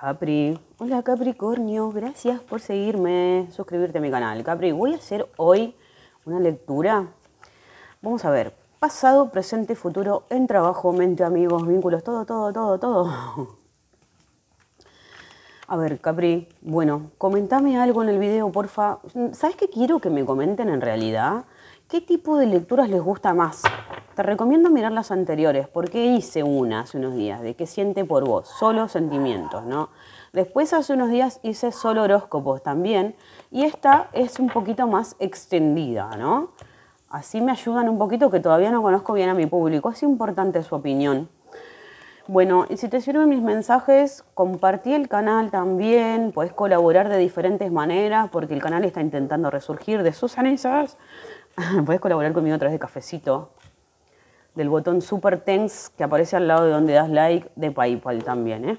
Capri, hola Capricornio, gracias por seguirme, suscribirte a mi canal. Capri, voy a hacer hoy una lectura. Vamos a ver, pasado, presente, futuro, en trabajo, mente, amigos, vínculos, todo, todo, todo, todo. A ver, Capri, bueno, comentame algo en el video, porfa. ¿Sabes qué quiero que me comenten en realidad? ¿Qué tipo de lecturas les gusta más? Te recomiendo mirar las anteriores, porque hice una hace unos días, de qué siente por vos, solo sentimientos, ¿no? Después hace unos días hice solo horóscopos también, y esta es un poquito más extendida, ¿no? Así me ayudan un poquito que todavía no conozco bien a mi público, es importante su opinión. Bueno, y si te sirven mis mensajes, compartí el canal también, puedes colaborar de diferentes maneras, porque el canal está intentando resurgir de sus cenizas. Puedes colaborar conmigo a través de cafecito, del botón Super tense que aparece al lado de donde das like de PayPal también, ¿eh?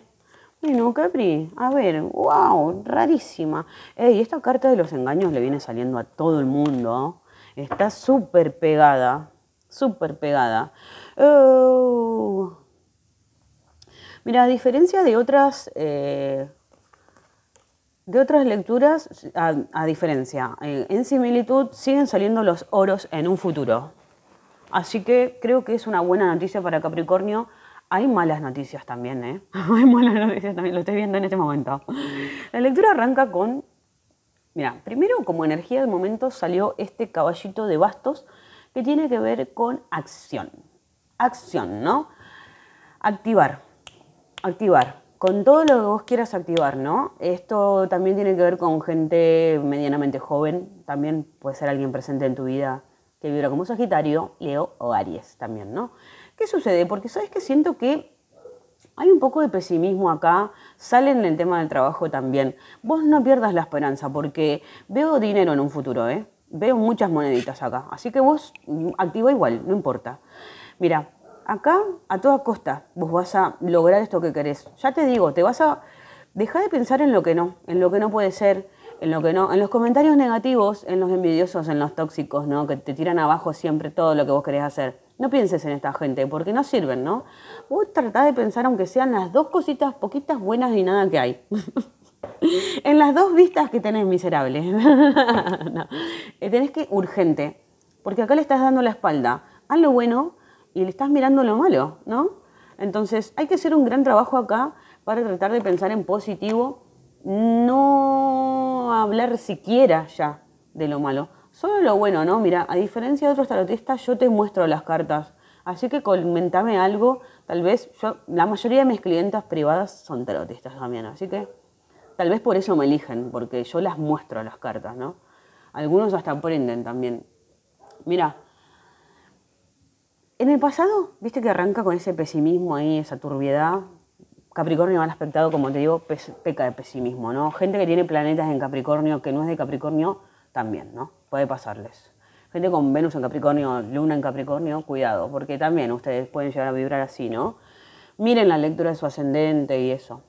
Bueno, Capri, a ver, wow, rarísima. Ey, esta carta de los engaños le viene saliendo a todo el mundo. Está súper pegada, súper pegada. Oh. Mira, a diferencia de otras, eh, de otras lecturas, a, diferencia, eh, en similitud siguen saliendo los oros en un futuro. Así que creo que es una buena noticia para Capricornio. Hay malas noticias también, ¿eh? Hay malas noticias también, lo estoy viendo en este momento. La lectura arranca con, mira, primero como energía de momento salió este caballito de bastos que tiene que ver con acción. Acción, ¿no? Activar, activar, con todo lo que vos quieras activar, ¿no? Esto también tiene que ver con gente medianamente joven, también puede ser alguien presente en tu vida que vibra como Sagitario, Leo o Aries también, ¿no? ¿Qué sucede? Porque sabes que siento que hay un poco de pesimismo acá, sale en el tema del trabajo también. Vos no pierdas la esperanza porque veo dinero en un futuro, ¿eh? Veo muchas moneditas acá, así que vos activa igual, no importa. Mira, acá a toda costa vos vas a lograr esto que querés. Ya te digo, te vas a dejar de pensar en lo que no, en lo que no puede ser, en lo que no, en los comentarios negativos, en los envidiosos, en los tóxicos, ¿no? Que te tiran abajo siempre todo lo que vos querés hacer. No pienses en esta gente, porque no sirven, ¿no? Vos tratá de pensar, aunque sean las dos cositas, poquitas buenas y nada que hay. en las dos vistas que tenés, miserables eh, Tenés que urgente, porque acá le estás dando la espalda a lo bueno y le estás mirando lo malo, ¿no? Entonces hay que hacer un gran trabajo acá para tratar de pensar en positivo no hablar siquiera ya de lo malo, solo lo bueno, ¿no? Mira, a diferencia de otros tarotistas, yo te muestro las cartas. Así que comentame algo, tal vez yo, la mayoría de mis clientes privadas son tarotistas también, así que tal vez por eso me eligen, porque yo las muestro las cartas, ¿no? Algunos hasta aprenden también. Mira, en el pasado, viste que arranca con ese pesimismo ahí, esa turbiedad, Capricornio mal aspectado, como te digo, peca de pesimismo, ¿no? Gente que tiene planetas en Capricornio que no es de Capricornio, también, ¿no? Puede pasarles. Gente con Venus en Capricornio, Luna en Capricornio, cuidado, porque también ustedes pueden llegar a vibrar así, ¿no? Miren la lectura de su ascendente y eso.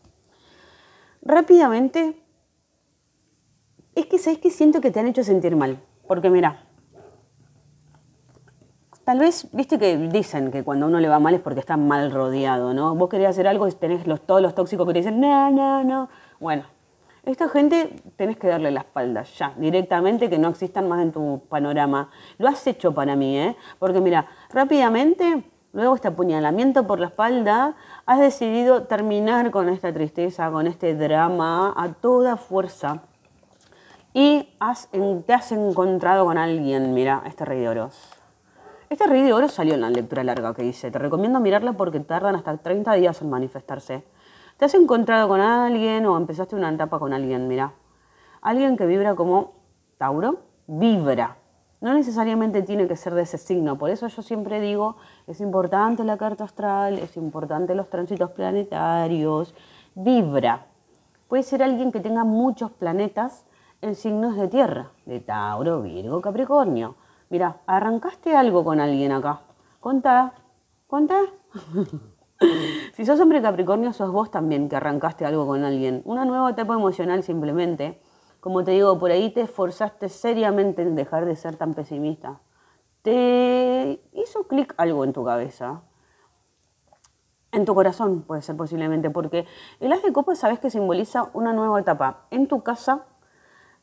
Rápidamente, es que sabes que siento que te han hecho sentir mal, porque mira, Tal vez, viste que dicen que cuando uno le va mal es porque está mal rodeado, ¿no? Vos querés hacer algo y tenés todos los tóxicos que te dicen, no, no, no. Bueno, esta gente tenés que darle la espalda ya, directamente, que no existan más en tu panorama. Lo has hecho para mí, ¿eh? Porque mira, rápidamente, luego este apuñalamiento por la espalda, has decidido terminar con esta tristeza, con este drama a toda fuerza. Y te has encontrado con alguien, mira, este rey de oros este rey de oro salió en la lectura larga que hice. Te recomiendo mirarla porque tardan hasta 30 días en manifestarse. ¿Te has encontrado con alguien o empezaste una etapa con alguien? Mira, alguien que vibra como Tauro, vibra. No necesariamente tiene que ser de ese signo. Por eso yo siempre digo, es importante la carta astral, es importante los tránsitos planetarios. Vibra. Puede ser alguien que tenga muchos planetas en signos de tierra, de Tauro, Virgo, Capricornio Mira, arrancaste algo con alguien acá. Conta, cuenta. si sos hombre Capricornio, sos vos también que arrancaste algo con alguien. Una nueva etapa emocional simplemente. Como te digo, por ahí te esforzaste seriamente en dejar de ser tan pesimista. Te hizo clic algo en tu cabeza en tu corazón puede ser posiblemente, porque el haz de copas sabes que simboliza una nueva etapa en tu casa,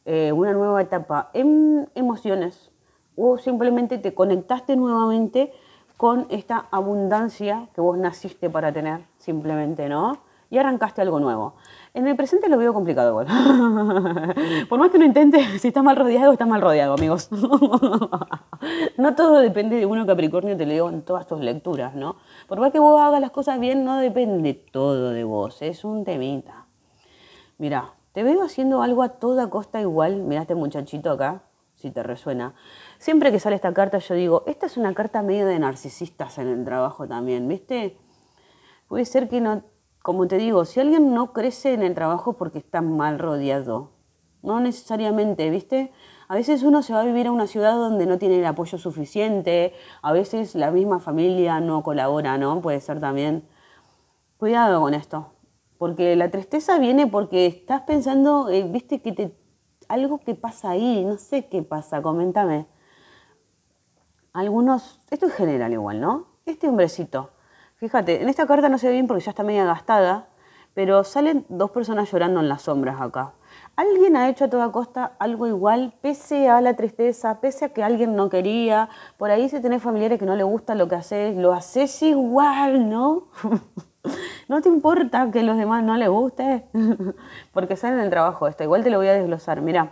eh, una nueva etapa en emociones, o simplemente te conectaste nuevamente con esta abundancia que vos naciste para tener, simplemente, ¿no? Y arrancaste algo nuevo. En el presente lo veo complicado Por más que uno intente, si estás mal rodeado, estás mal rodeado, amigos. no todo depende de uno Capricornio, te lo digo en todas tus lecturas, ¿no? Por más que vos hagas las cosas bien, no depende todo de vos. Es un temita. mira, te veo haciendo algo a toda costa igual. Mirá este muchachito acá si te resuena. Siempre que sale esta carta yo digo, esta es una carta medio de narcisistas en el trabajo también, ¿viste? Puede ser que no, como te digo, si alguien no crece en el trabajo porque está mal rodeado, no necesariamente, ¿viste? A veces uno se va a vivir a una ciudad donde no tiene el apoyo suficiente, a veces la misma familia no colabora, ¿no? Puede ser también. Cuidado con esto, porque la tristeza viene porque estás pensando, eh, ¿viste? Que te algo que pasa ahí, no sé qué pasa, coméntame. Algunos, esto es general igual, ¿no? Este hombrecito, fíjate, en esta carta no se ve bien porque ya está media gastada, pero salen dos personas llorando en las sombras acá. Alguien ha hecho a toda costa algo igual, pese a la tristeza, pese a que alguien no quería. Por ahí si tenés familiares que no le gusta lo que haces, lo haces igual, ¿no? No te importa que los demás no les guste, porque sale en el trabajo esto. Igual te lo voy a desglosar. Mira,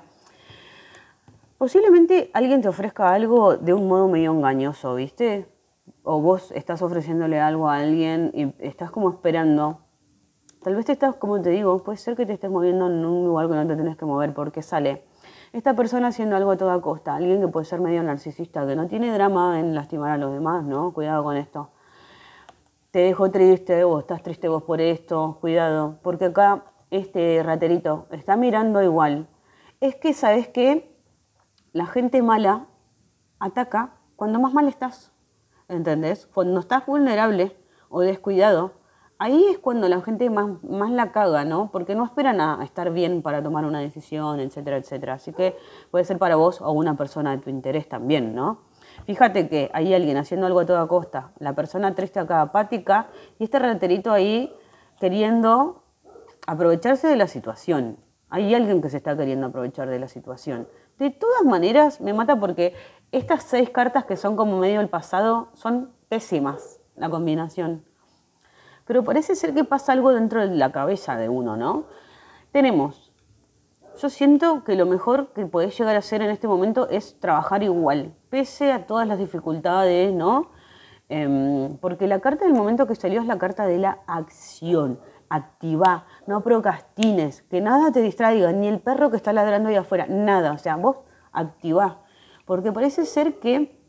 posiblemente alguien te ofrezca algo de un modo medio engañoso, ¿viste? O vos estás ofreciéndole algo a alguien y estás como esperando. Tal vez te estás, como te digo, puede ser que te estés moviendo en un lugar que no te tenés que mover porque sale esta persona haciendo algo a toda costa, alguien que puede ser medio narcisista, que no tiene drama en lastimar a los demás, ¿no? Cuidado con esto te dejo triste, vos estás triste vos por esto, cuidado, porque acá este raterito está mirando igual. Es que, ¿sabes que La gente mala ataca cuando más mal estás, ¿entendés? Cuando estás vulnerable o descuidado, ahí es cuando la gente más, más la caga, ¿no? Porque no esperan a estar bien para tomar una decisión, etcétera, etcétera. Así que puede ser para vos o una persona de tu interés también, ¿no? Fíjate que hay alguien haciendo algo a toda costa, la persona triste acá apática y este raterito ahí queriendo aprovecharse de la situación. Hay alguien que se está queriendo aprovechar de la situación. De todas maneras, me mata porque estas seis cartas que son como medio del pasado son pésimas, la combinación. Pero parece ser que pasa algo dentro de la cabeza de uno, ¿no? Tenemos yo siento que lo mejor que podés llegar a hacer en este momento es trabajar igual, pese a todas las dificultades, ¿no? Em, porque la carta del momento que salió es la carta de la acción. Activa, no procrastines, que nada te distraiga, ni el perro que está ladrando ahí afuera, nada. O sea, vos activá. Porque parece ser que,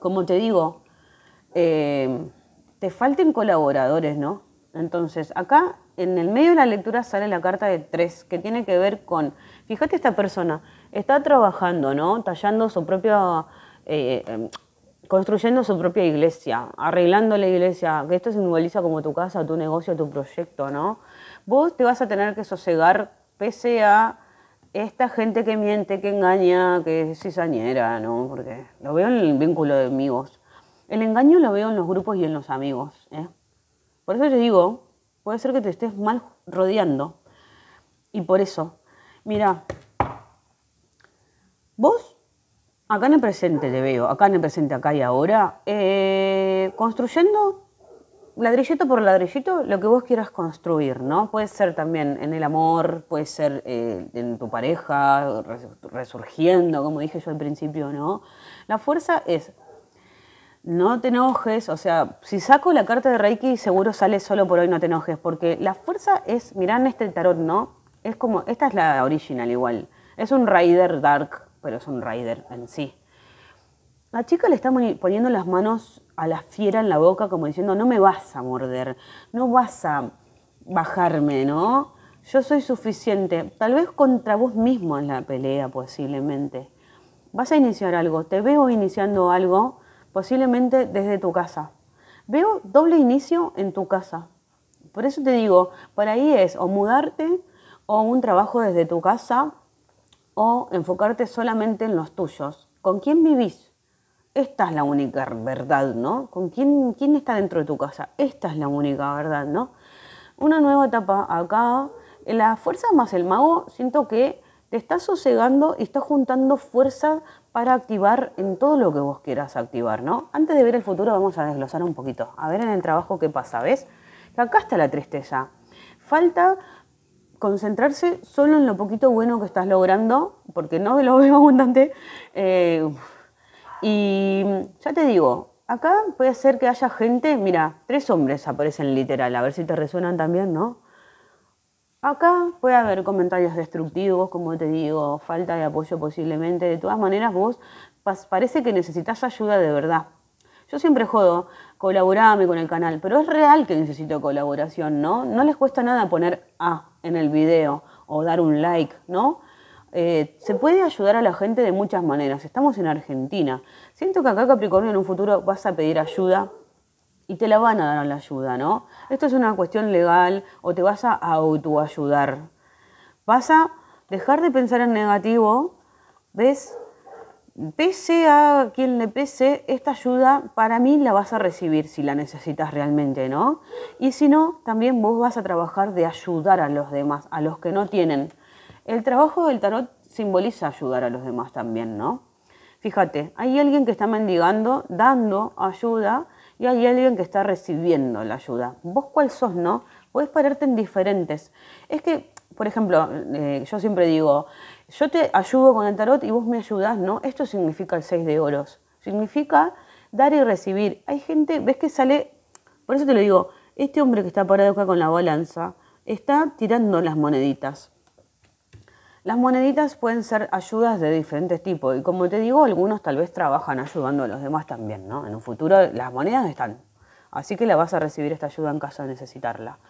como te digo, em, te falten colaboradores, ¿no? Entonces, acá en el medio de la lectura sale la carta de tres, que tiene que ver con, fíjate esta persona, está trabajando, ¿no? Tallando su propia, eh, em, construyendo su propia iglesia, arreglando la iglesia, que esto simboliza como tu casa, tu negocio, tu proyecto, ¿no? Vos te vas a tener que sosegar pese a esta gente que miente, que engaña, que es cizañera, ¿no? Porque lo veo en el vínculo de amigos. El engaño lo veo en los grupos y en los amigos, ¿eh? Por eso yo digo Puede ser que te estés mal rodeando. Y por eso, mira, vos acá en el presente te veo, acá en el presente, acá y ahora, eh, construyendo ladrillito por ladrillito lo que vos quieras construir, ¿no? Puede ser también en el amor, puede ser eh, en tu pareja, resurgiendo, como dije yo al principio, ¿no? La fuerza es no te enojes, o sea, si saco la carta de Reiki, seguro sale solo por hoy, no te enojes, porque la fuerza es, en este tarot, ¿no? Es como, esta es la original igual, es un Rider Dark, pero es un Rider en sí. La chica le está poniendo las manos a la fiera en la boca como diciendo, no me vas a morder, no vas a bajarme, ¿no? Yo soy suficiente, tal vez contra vos mismo en la pelea posiblemente. Vas a iniciar algo, te veo iniciando algo posiblemente desde tu casa. Veo doble inicio en tu casa. Por eso te digo, para ahí es o mudarte o un trabajo desde tu casa o enfocarte solamente en los tuyos. ¿Con quién vivís? Esta es la única verdad, ¿no? ¿Con quién, quién está dentro de tu casa? Esta es la única verdad, ¿no? Una nueva etapa acá. La fuerza más el mago, siento que te está sosegando y está juntando fuerzas para activar en todo lo que vos quieras activar, ¿no? Antes de ver el futuro vamos a desglosar un poquito, a ver en el trabajo qué pasa, ¿ves? Acá está la tristeza. Falta concentrarse solo en lo poquito bueno que estás logrando, porque no lo veo abundante. Eh, y ya te digo, acá puede ser que haya gente, mira, tres hombres aparecen literal, a ver si te resuenan también, ¿no? Acá puede haber comentarios destructivos, como te digo, falta de apoyo posiblemente. De todas maneras, vos parece que necesitas ayuda de verdad. Yo siempre jodo, colaborame con el canal, pero es real que necesito colaboración, ¿no? No les cuesta nada poner A en el video o dar un like, ¿no? Eh, se puede ayudar a la gente de muchas maneras. Estamos en Argentina. Siento que acá Capricornio en un futuro vas a pedir ayuda y te la van a dar la ayuda, ¿no? Esto es una cuestión legal o te vas a autoayudar. Vas a dejar de pensar en negativo, ¿ves? Pese a quien le pese, esta ayuda para mí la vas a recibir si la necesitas realmente, ¿no? Y si no, también vos vas a trabajar de ayudar a los demás, a los que no tienen. El trabajo del tarot simboliza ayudar a los demás también, ¿no? Fíjate, hay alguien que está mendigando, dando ayuda y hay alguien que está recibiendo la ayuda. Vos cuál sos, ¿no? Podés pararte en diferentes. Es que, por ejemplo, eh, yo siempre digo, yo te ayudo con el tarot y vos me ayudás, ¿no? Esto significa el seis de oros. Significa dar y recibir. Hay gente, ves que sale, por eso te lo digo, este hombre que está parado acá con la balanza, está tirando las moneditas. Las moneditas pueden ser ayudas de diferentes tipos y como te digo, algunos tal vez trabajan ayudando a los demás también, ¿no? En un futuro las monedas están, así que la vas a recibir esta ayuda en caso de necesitarla.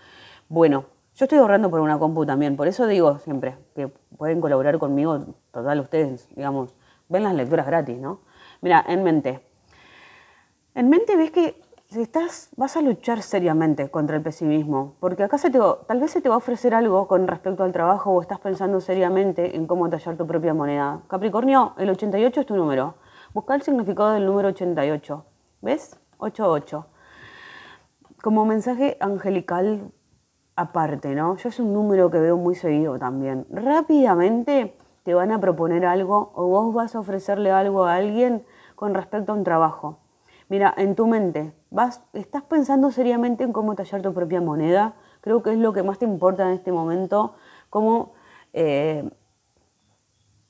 Bueno, yo estoy ahorrando por una compu también, por eso digo siempre que pueden colaborar conmigo, total ustedes, digamos, ven las lecturas gratis, ¿no? Mira, en mente. En mente ves que si estás, vas a luchar seriamente contra el pesimismo, porque acá se te tal vez se te va a ofrecer algo con respecto al trabajo o estás pensando seriamente en cómo tallar tu propia moneda. Capricornio, el 88 es tu número. Busca el significado del número 88. ¿Ves? 88. Como mensaje angelical aparte, ¿no? Yo es un número que veo muy seguido también. Rápidamente te van a proponer algo o vos vas a ofrecerle algo a alguien con respecto a un trabajo. Mira, en tu mente estás pensando seriamente en cómo tallar tu propia moneda. Creo que es lo que más te importa en este momento, cómo, eh,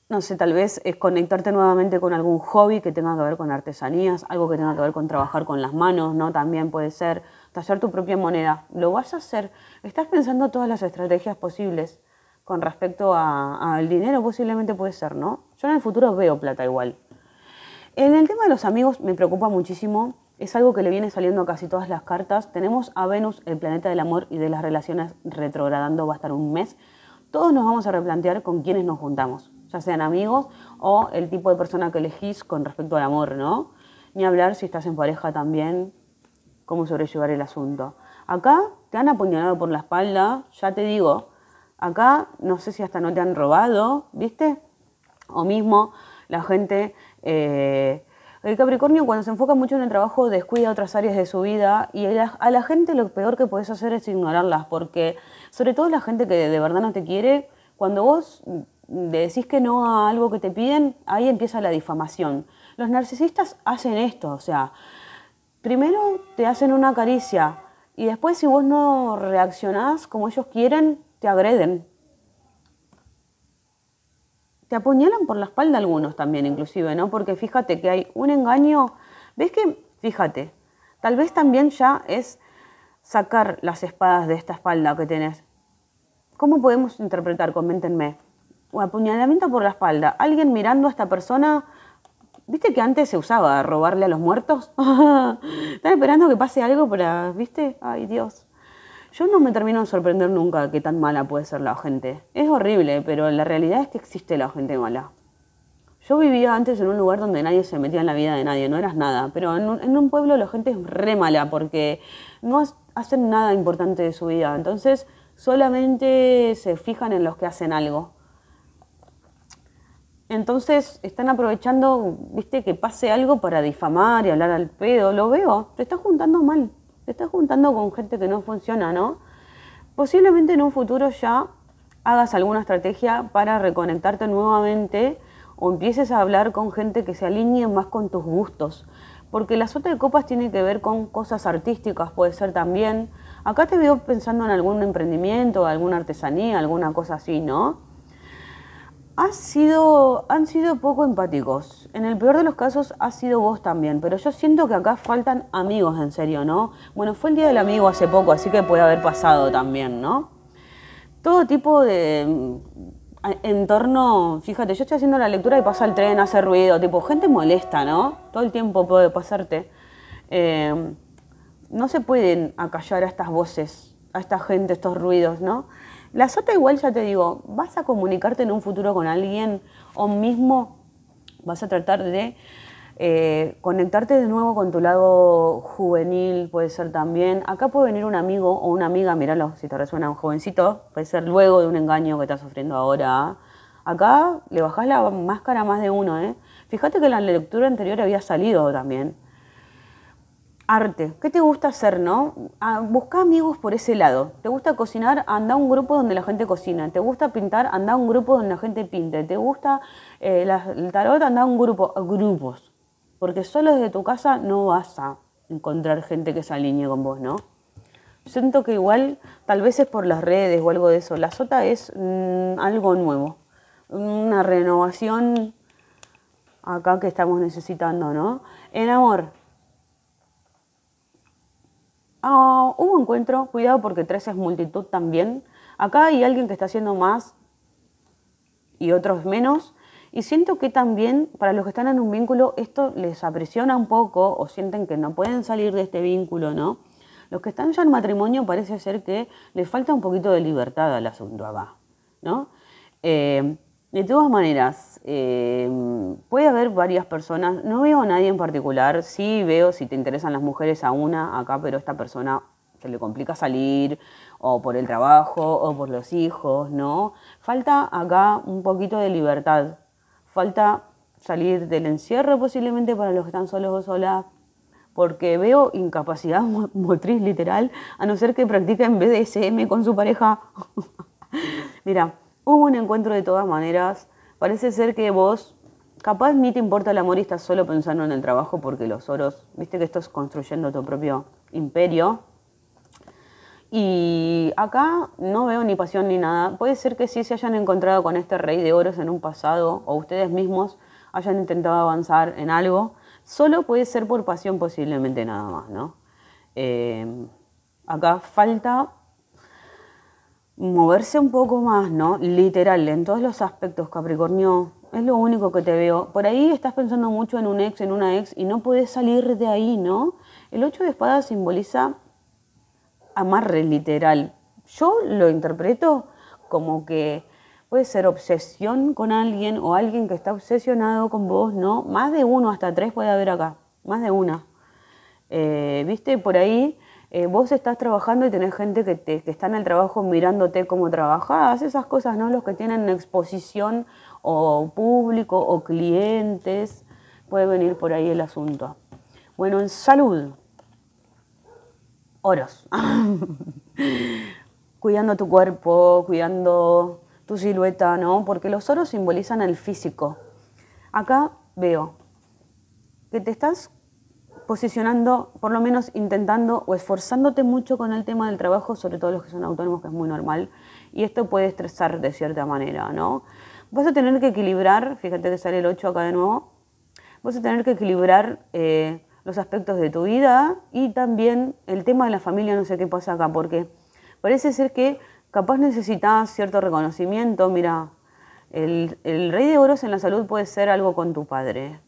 no sé, tal vez es conectarte nuevamente con algún hobby que tenga que ver con artesanías, algo que tenga que ver con trabajar con las manos, ¿no? También puede ser tallar tu propia moneda. Lo vas a hacer, estás pensando todas las estrategias posibles con respecto al dinero, posiblemente puede ser, ¿no? Yo en el futuro veo plata igual. En el tema de los amigos me preocupa muchísimo es algo que le viene saliendo casi todas las cartas. Tenemos a Venus, el planeta del amor y de las relaciones, retrogradando, va a estar un mes. Todos nos vamos a replantear con quiénes nos juntamos, ya sean amigos o el tipo de persona que elegís con respecto al amor, ¿no? Ni hablar si estás en pareja también, cómo sobrellevar el asunto. Acá te han apuñalado por la espalda, ya te digo, acá no sé si hasta no te han robado, ¿viste? O mismo la gente... Eh, el Capricornio cuando se enfoca mucho en el trabajo descuida otras áreas de su vida y a la, gente lo peor que puedes hacer es ignorarlas, porque sobre todo la gente que de verdad no te quiere, cuando vos decís que no a algo que te piden, ahí empieza la difamación. Los narcisistas hacen esto, o sea, primero te hacen una caricia y después si vos no reaccionás como ellos quieren, te agreden te apuñalan por la espalda algunos también, inclusive, ¿no? Porque fíjate que hay un engaño, ves que, fíjate, tal vez también ya es sacar las espadas de esta espalda que tenés. ¿Cómo podemos interpretar? Coméntenme. O apuñalamiento por la espalda. Alguien mirando a esta persona. ¿Viste que antes se usaba robarle a los muertos? Están esperando que pase algo para. ¿Viste? Ay, Dios. Yo no me termino de sorprender nunca que tan mala puede ser la gente. Es horrible, pero la realidad es que existe la gente mala. Yo vivía antes en un lugar donde nadie se metía en la vida de nadie, no eras nada, pero en un, pueblo la gente es re mala porque no hacen nada importante de su vida, entonces solamente se fijan en los que hacen algo. Entonces están aprovechando, viste, que pase algo para difamar y hablar al pedo, lo veo, te estás juntando mal te estás juntando con gente que no funciona, ¿no? Posiblemente en un futuro ya hagas alguna estrategia para reconectarte nuevamente o empieces a hablar con gente que se alinee más con tus gustos. Porque la sota de copas tiene que ver con cosas artísticas, puede ser también. Acá te veo pensando en algún emprendimiento, alguna artesanía, alguna cosa así, ¿no? sido, han sido poco empáticos. En el peor de los casos ha sido vos también, pero yo siento que acá faltan amigos, en serio, ¿no? Bueno, fue el Día del Amigo hace poco, así que puede haber pasado también, ¿no? Todo tipo de mm, entorno, fíjate, yo estoy haciendo la lectura y pasa el tren, hace ruido, tipo, gente molesta, ¿no? Todo el tiempo puede pasarte. Em, no se pueden acallar a estas voces, a esta gente, estos ruidos, ¿no? La sota igual ya te digo, vas a comunicarte en un futuro con alguien o mismo vas a tratar de eh, conectarte de nuevo con tu lado juvenil, puede ser también. Acá puede venir un amigo o una amiga, míralo, si te resuena un jovencito, puede ser luego de un engaño que estás sufriendo ahora. Acá le bajás la máscara a más de uno, ¿eh? Fíjate que la lectura anterior había salido también Arte. ¿Qué te gusta hacer, no? Ah, busca amigos por ese lado. ¿Te gusta cocinar? Anda a un grupo donde la gente cocina. ¿Te gusta pintar? Anda a un grupo donde la gente pinte. ¿Te gusta eh, el tarot? Anda a un grupo. grupos. Porque solo desde tu casa no vas a encontrar gente que se alinee con vos, ¿no? Siento que igual, tal vez es por las redes o algo de eso. La sota es mm, algo nuevo. Una renovación acá que estamos necesitando, ¿no? En amor. Oh, hubo encuentro, cuidado porque tres es multitud también. Acá hay alguien que está haciendo más y otros menos. Y siento que también para los que están en un vínculo esto les apresiona un poco o sienten que no pueden salir de este vínculo, ¿no? Los que están ya en matrimonio parece ser que les falta un poquito de libertad al asunto acá, ¿no? Eh, de todas maneras, eh, puede haber varias personas, no veo a nadie en particular, sí veo si te interesan las mujeres a una acá, pero esta persona se le complica salir, o por el trabajo, o por los hijos, ¿no? Falta acá un poquito de libertad, falta salir del encierro posiblemente para los que están solos o solas, porque veo incapacidad motriz literal, a no ser que practiquen BDSM con su pareja. Mira, Hubo un encuentro de todas maneras. Parece ser que vos, capaz ni te importa el amor estás solo pensando en el trabajo porque los oros, viste que estás construyendo tu propio imperio. Y acá no veo ni pasión ni nada. Puede ser que sí se hayan encontrado con este rey de oros en un pasado o ustedes mismos hayan intentado avanzar en algo. Solo puede ser por pasión posiblemente nada más, ¿no? Eh, acá falta moverse un poco más, ¿no? Literal, en todos los aspectos, Capricornio, es lo único que te veo. Por ahí estás pensando mucho en un ex, en una ex, y no puedes salir de ahí, ¿no? El ocho de espadas simboliza amarre literal. Yo lo interpreto como que puede ser obsesión con alguien o alguien que está obsesionado con vos, ¿no? Más de uno, hasta tres puede haber acá, más de una. Eh, ¿Viste? Por ahí eh, vos estás trabajando y tenés gente que, te, está en el trabajo mirándote cómo trabajás, esas cosas, ¿no? Los que tienen exposición o público o clientes, puede venir por ahí el asunto. Bueno, en salud, oros. cuidando tu cuerpo, cuidando tu silueta, ¿no? Porque los oros simbolizan el físico. Acá veo que te estás posicionando, por lo menos intentando o esforzándote mucho con el tema del trabajo, sobre todo los que son autónomos, que es muy normal, y esto puede estresar de cierta manera, ¿no? Vas a tener que equilibrar, fíjate que sale el 8 acá de nuevo, vas a tener que equilibrar eh, los aspectos de tu vida y también el tema de la familia, no sé qué pasa acá, porque parece ser que capaz necesitas cierto reconocimiento, mira, el, el rey de oros en la salud puede ser algo con tu padre,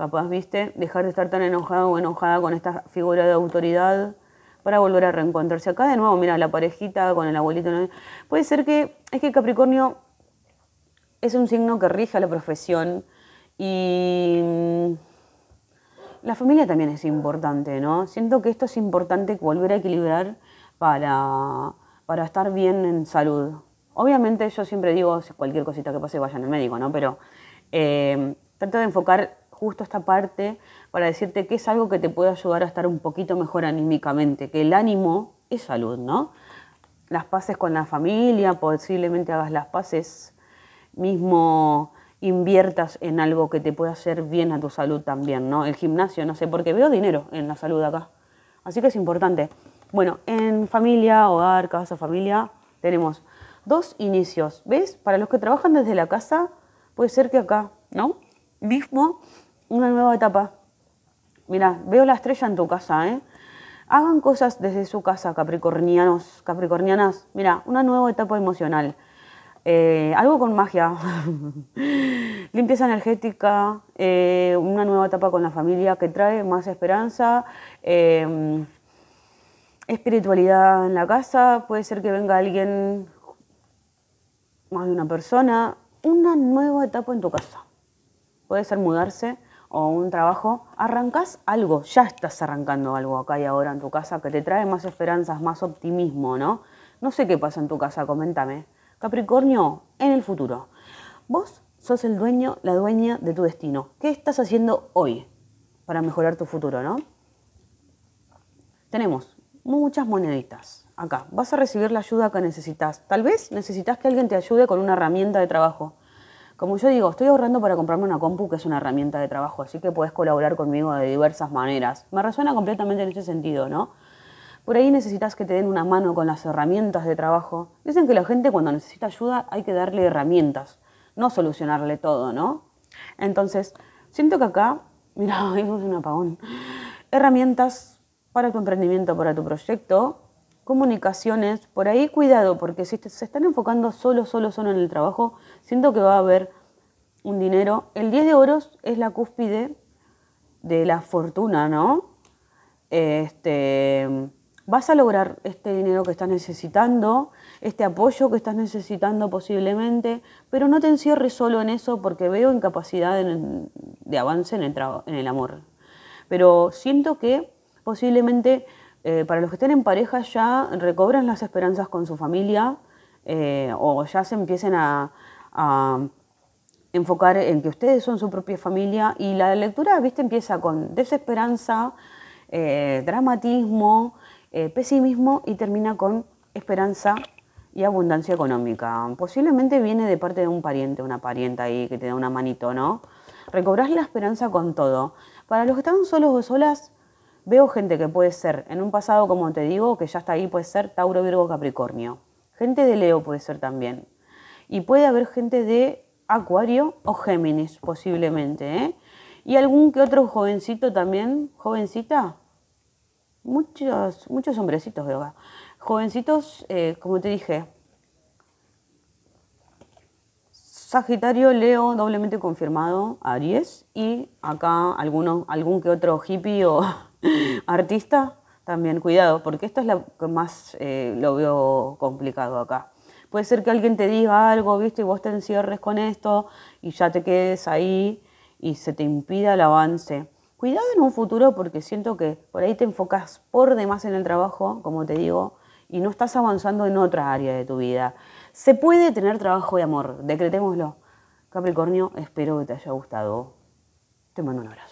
capaz, viste, dejar de estar tan enojado o enojada con esta figura de autoridad para volver a reencontrarse acá de nuevo, mira, la parejita con el abuelito. Puede ser que, es que Capricornio es un signo que rige a la profesión y mm, la familia también es importante, ¿no? Siento que esto es importante volver a equilibrar para, para estar bien en salud. Obviamente yo siempre digo, cualquier cosita que pase, vayan al médico, ¿no? Pero eh, trato de enfocar justo esta parte para decirte que es algo que te puede ayudar a estar un poquito mejor anímicamente, que el ánimo es salud, ¿no? Las paces con la familia, posiblemente hagas las paces mismo inviertas en algo que te pueda hacer bien a tu salud también, ¿no? El gimnasio, no sé, porque veo dinero en la salud acá. Así que es importante. Bueno, en familia, hogar, casa, familia, tenemos dos inicios. ¿Ves? Para los que trabajan desde la casa, puede ser que acá, ¿no? Mismo una nueva etapa. Mira, veo la estrella en tu casa, ¿eh? Hagan cosas desde su casa, capricornianos, capricornianas. Mira, una nueva etapa emocional. Eh, algo con magia, limpieza energética, eh, una nueva etapa con la familia que trae más esperanza, em, espiritualidad en la casa, puede ser que venga alguien, más de una persona, una nueva etapa en tu casa. Puede ser mudarse, o un trabajo, arrancas algo, ya estás arrancando algo acá y ahora en tu casa que te trae más esperanzas, más optimismo, ¿no? No sé qué pasa en tu casa, coméntame. Capricornio, en el futuro. Vos sos el dueño, la dueña de tu destino. ¿Qué estás haciendo hoy para mejorar tu futuro, no? Tenemos muchas moneditas acá. Vas a recibir la ayuda que necesitas. Tal vez necesitas que alguien te ayude con una herramienta de trabajo. Como yo digo, estoy ahorrando para comprarme una compu, que es una herramienta de trabajo, así que puedes colaborar conmigo de diversas maneras. Me resuena completamente en ese sentido, ¿no? Por ahí necesitas que te den una mano con las herramientas de trabajo. Dicen que la gente cuando necesita ayuda hay que darle herramientas, no solucionarle todo, ¿no? Entonces, siento que acá, mira, ahí un apagón. Herramientas para tu emprendimiento, para tu proyecto, comunicaciones, por ahí cuidado, porque si se están enfocando solo, solo, solo en el trabajo, siento que va a haber un dinero. El 10 de oros es la cúspide de la fortuna, ¿no? Este, vas a lograr este dinero que estás necesitando, este apoyo que estás necesitando posiblemente, pero no te encierres solo en eso porque veo incapacidad de avance en el, en el amor. Pero siento que posiblemente eh, para los que estén en pareja ya recobran las esperanzas con su familia eh, o ya se empiecen a, enfocar en que ustedes son su propia familia y la lectura, viste, empieza con desesperanza, eh, dramatismo, pesimismo y termina con esperanza y abundancia económica. Posiblemente viene de parte de un pariente, una parienta ahí que te da una manito, ¿no? Recobrás la esperanza con todo. Para los que están solos o solas, Veo gente que puede ser, en un pasado como te digo, que ya está ahí, puede ser Tauro, Virgo, Capricornio. Gente de Leo puede ser también. Y puede haber gente de Acuario o Géminis, posiblemente. ¿eh? Y algún que otro jovencito también, jovencita. Muchos, muchos hombrecitos veo Jovencitos, eh, como te dije, Sagitario, Leo, doblemente confirmado, Aries, y acá algún que otro hippie o Artista, también cuidado, porque esto es lo que más eh, lo veo complicado acá. Puede ser que alguien te diga algo, ¿viste? Y vos te encierres con esto y ya te quedes ahí y se te impida el avance. Cuidado en un futuro porque siento que por ahí te enfocas por demás en el trabajo, como te digo, y no estás avanzando en otra área de tu vida. Se puede tener trabajo y amor, decretémoslo. Capricornio, espero que te haya gustado. Te mando un abrazo.